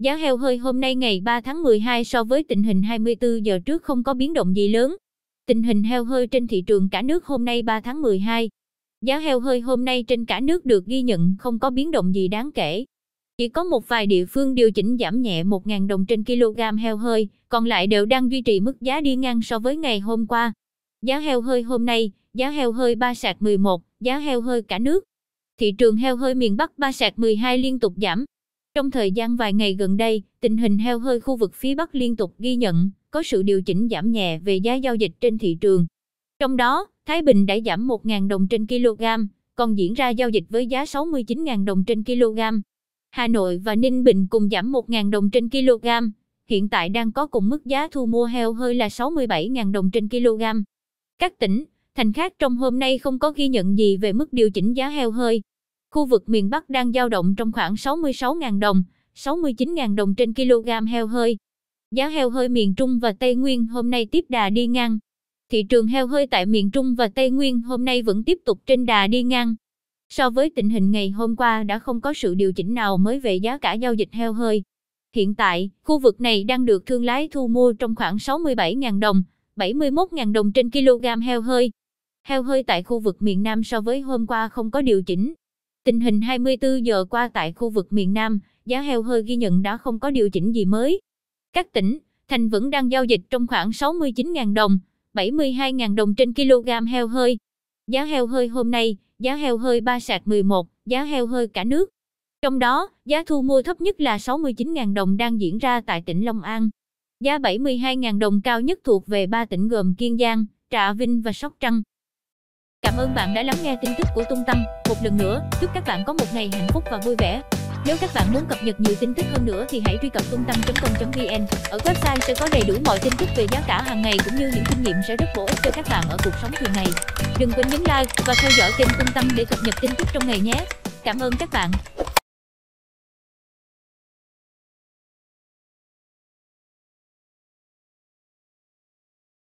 Giá heo hơi hôm nay ngày 3 tháng 12 so với tình hình 24 giờ trước không có biến động gì lớn. Tình hình heo hơi trên thị trường cả nước hôm nay 3 tháng 12. Giá heo hơi hôm nay trên cả nước được ghi nhận không có biến động gì đáng kể. Chỉ có một vài địa phương điều chỉnh giảm nhẹ 1.000 đồng trên kg heo hơi, còn lại đều đang duy trì mức giá đi ngang so với ngày hôm qua. Giá heo hơi hôm nay, giá heo hơi 3 sạc 11, giá heo hơi cả nước. Thị trường heo hơi miền Bắc 3 sạc 12 liên tục giảm, trong thời gian vài ngày gần đây, tình hình heo hơi khu vực phía Bắc liên tục ghi nhận có sự điều chỉnh giảm nhẹ về giá giao dịch trên thị trường. Trong đó, Thái Bình đã giảm 1.000 đồng trên kg, còn diễn ra giao dịch với giá 69.000 đồng trên kg. Hà Nội và Ninh Bình cùng giảm 1.000 đồng trên kg, hiện tại đang có cùng mức giá thu mua heo hơi là 67.000 đồng trên kg. Các tỉnh, thành khác trong hôm nay không có ghi nhận gì về mức điều chỉnh giá heo hơi. Khu vực miền Bắc đang dao động trong khoảng 66.000 đồng, 69.000 đồng trên kg heo hơi. Giá heo hơi miền Trung và Tây Nguyên hôm nay tiếp đà đi ngang. Thị trường heo hơi tại miền Trung và Tây Nguyên hôm nay vẫn tiếp tục trên đà đi ngang. So với tình hình ngày hôm qua đã không có sự điều chỉnh nào mới về giá cả giao dịch heo hơi. Hiện tại, khu vực này đang được thương lái thu mua trong khoảng 67.000 đồng, 71.000 đồng trên kg heo hơi. Heo hơi tại khu vực miền Nam so với hôm qua không có điều chỉnh. Tình hình 24 giờ qua tại khu vực miền Nam, giá heo hơi ghi nhận đã không có điều chỉnh gì mới. Các tỉnh, thành vẫn đang giao dịch trong khoảng 69.000 đồng, 72.000 đồng trên kg heo hơi. Giá heo hơi hôm nay, giá heo hơi 3 sạc 11, giá heo hơi cả nước. Trong đó, giá thu mua thấp nhất là 69.000 đồng đang diễn ra tại tỉnh Long An. Giá 72.000 đồng cao nhất thuộc về 3 tỉnh gồm Kiên Giang, Trà Vinh và Sóc Trăng. Cảm ơn bạn đã lắng nghe tin tức của Tung Tâm. Một lần nữa, chúc các bạn có một ngày hạnh phúc và vui vẻ. Nếu các bạn muốn cập nhật nhiều tin tức hơn nữa thì hãy truy cập tungtâm com vn Ở website sẽ có đầy đủ mọi tin tức về giá cả hàng ngày cũng như những kinh nghiệm sẽ rất bổ ích cho các bạn ở cuộc sống thường ngày. Đừng quên nhấn like và theo dõi kênh Tung Tâm để cập nhật tin tức trong ngày nhé. Cảm ơn các bạn.